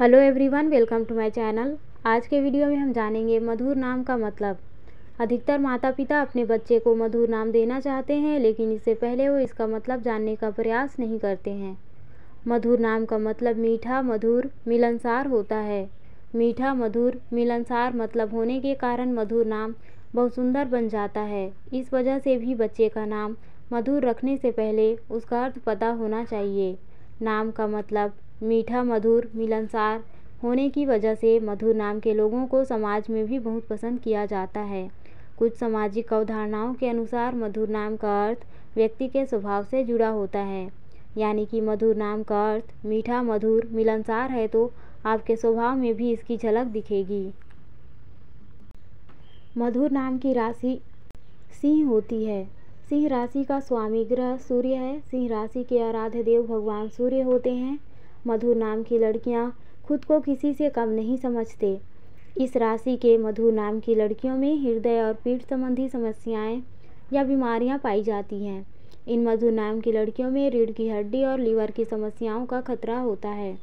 hello everyone welcome to my channel आज के video में हम जानेंगे मधुर नाम का मतलब अधिकतर माता पिता अपने बच्चे को मधुर नाम देना चाहते हैं लेकिन इससे पहले वो इसका मतलब जानने का प्रयास नहीं करते हैं मधुर नाम का मतलब मीठा मधुर मिलनसार होता है मीठा मधुर मिलनसार मतलब होने के कारण मधुर नाम बहुत सुंदर बन जाता है इस वजह से भी बच्चे का नाम मधुर रखने से पहले उसका अर्थ पता होना चाहिए नाम का मतलब मीठा मधुर मिलनसार होने की वजह से मधुर नाम के लोगों को समाज में भी बहुत पसंद किया जाता है कुछ सामाजिक अवधारणाओं के अनुसार मधुर नाम का अर्थ व्यक्ति के स्वभाव से जुड़ा होता है यानी कि मधुर नाम का अर्थ मीठा मधुर मिलनसार है तो आपके स्वभाव में भी इसकी झलक दिखेगी मधुर नाम की राशि सिंह होती है सिंह राशि का स्वामी ग्रह सूर्य है सिंह राशि के आराध्य देव भगवान सूर्य होते हैं मधुर नाम की लड़कियां खुद को किसी से कम नहीं समझते इस राशि के मधुर नाम की लड़कियों में हृदय और पीठ संबंधी समस्याएं या बीमारियां पाई जाती हैं इन मधुर नाम की लड़कियों में रीढ़ की हड्डी और लीवर की समस्याओं का खतरा होता है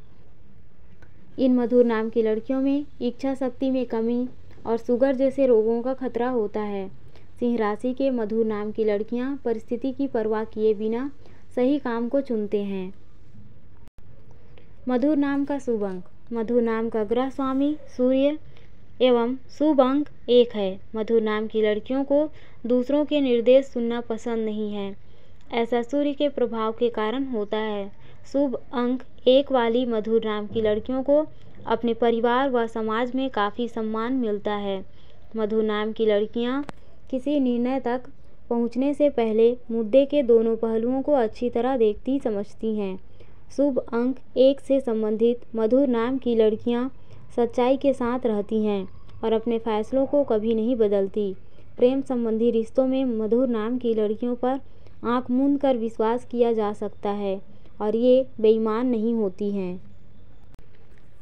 इन मधुर नाम की लड़कियों में इच्छा शक्ति में कमी और शुगर जैसे रोगों का खतरा होता है सिंह राशि के मधुर नाम की लड़कियां परिस्थिति की परवाह किए बिना सही काम को चुनते हैं मधुर नाम का शुभ अंक मधुर नाम का ग्रह स्वामी सूर्य एवं शुभ अंक एक है मधुर नाम की लड़कियों को दूसरों के निर्देश सुनना पसंद नहीं है ऐसा सूर्य के प्रभाव के कारण होता है शुभ अंक एक वाली मधुर नाम की लड़कियों को अपने परिवार व समाज में काफ़ी सम्मान मिलता है मधुर नाम की लड़कियां किसी निर्णय तक पहुँचने से पहले मुद्दे के दोनों पहलुओं को अच्छी तरह देखती समझती हैं शुभ अंक एक से संबंधित मधुर नाम की लड़कियाँ सच्चाई के साथ रहती हैं और अपने फैसलों को कभी नहीं बदलती प्रेम संबंधी रिश्तों में मधुर नाम की लड़कियों पर आंख मूंद कर विश्वास किया जा सकता है और ये बेईमान नहीं होती हैं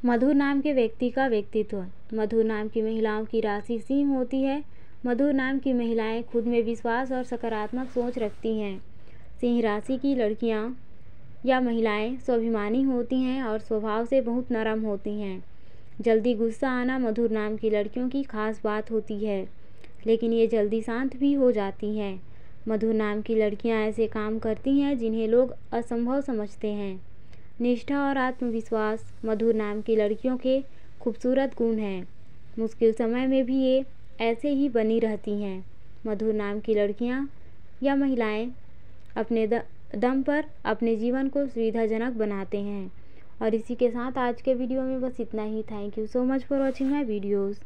मधुर नाम के व्यक्ति का व्यक्तित्व मधुर नाम की महिलाओं की राशि सिंह होती है मधु नाम की महिलाएं खुद में विश्वास और सकारात्मक सोच रखती हैं सिंह राशि की लड़कियां या महिलाएं स्वाभिमानी होती हैं और स्वभाव से बहुत नरम होती हैं जल्दी गुस्सा आना मधुर नाम की लड़कियों की खास बात होती है लेकिन ये जल्दी शांत भी हो जाती हैं मधुर नाम की लड़कियां ऐसे काम करती हैं जिन्हें लोग असंभव समझते हैं निष्ठा और आत्मविश्वास मधुर नाम की लड़कियों के खूबसूरत गुण हैं मुश्किल समय में भी ये ऐसे ही बनी रहती हैं मधुर नाम की लड़कियां या महिलाएं अपने द, दम पर अपने जीवन को सुविधाजनक बनाते हैं और इसी के साथ आज के वीडियो में बस इतना ही thank you so much for watching my videos